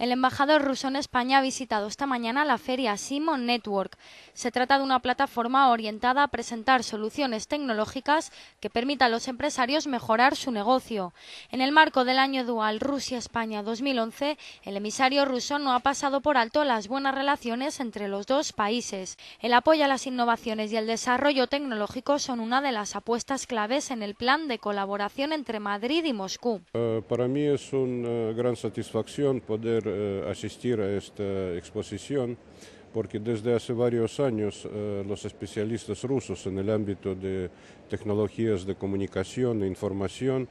El embajador ruso en España ha visitado esta mañana la feria Simon Network. Se trata de una plataforma orientada a presentar soluciones tecnológicas que permitan a los empresarios mejorar su negocio. En el marco del año dual Rusia-España 2011, el emisario ruso no ha pasado por alto las buenas relaciones entre los dos países. El apoyo a las innovaciones y el desarrollo tecnológico son una de las apuestas claves en el plan de colaboración entre Madrid y Moscú. Eh, para mí es una eh, gran satisfacción poder asistir э, a esta exposición porque desde hace varios años э, los especialistas rusos en el ámbito de tecnologías de comunicación e información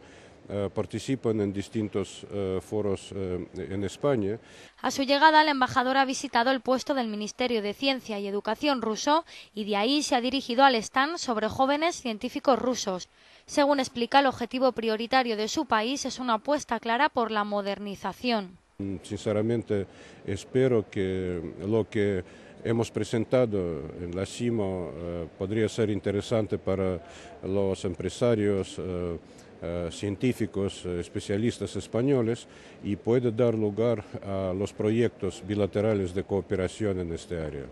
э, participan en distintos foros en España. A su llegada, el embajador ha visitado el puesto del Ministerio de Ciencia y Educación ruso y de ahí se ha dirigido al stand sobre jóvenes científicos rusos. Según explica, el objetivo prioritario de su país es una apuesta clara por la modernización. Sinceramente espero que lo que hemos presentado en la CIMO eh, podría ser interesante para los empresarios. Eh, eh, científicos, especialistas españoles y puede dar lugar a los proyectos bilaterales de cooperación en este área.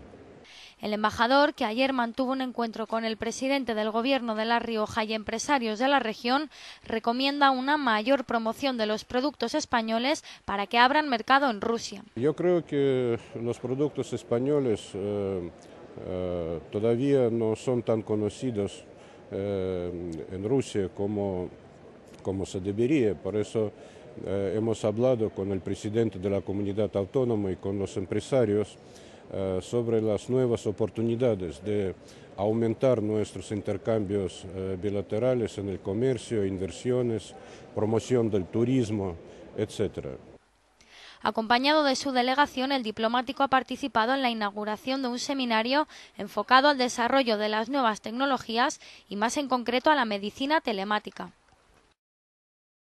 El embajador, que ayer mantuvo un encuentro con el presidente del Gobierno de La Rioja y empresarios de la región, recomienda una mayor promoción de los productos españoles para que abran mercado en Rusia. Yo creo que los productos españoles eh, eh, todavía no son tan conocidos eh, en Rusia como, como se debería. Por eso hemos hablado con el presidente de la comunidad autónoma y con los empresarios. Э, sobre las nuevas oportunidades de aumentar nuestros intercambios eh, bilaterales en el comercio, inversiones, promoción del turismo, etc. Acompañado de su delegación, el diplomático ha participado en la inauguración de un seminario enfocado al desarrollo de las nuevas tecnologías y más en concreto a la medicina telemática.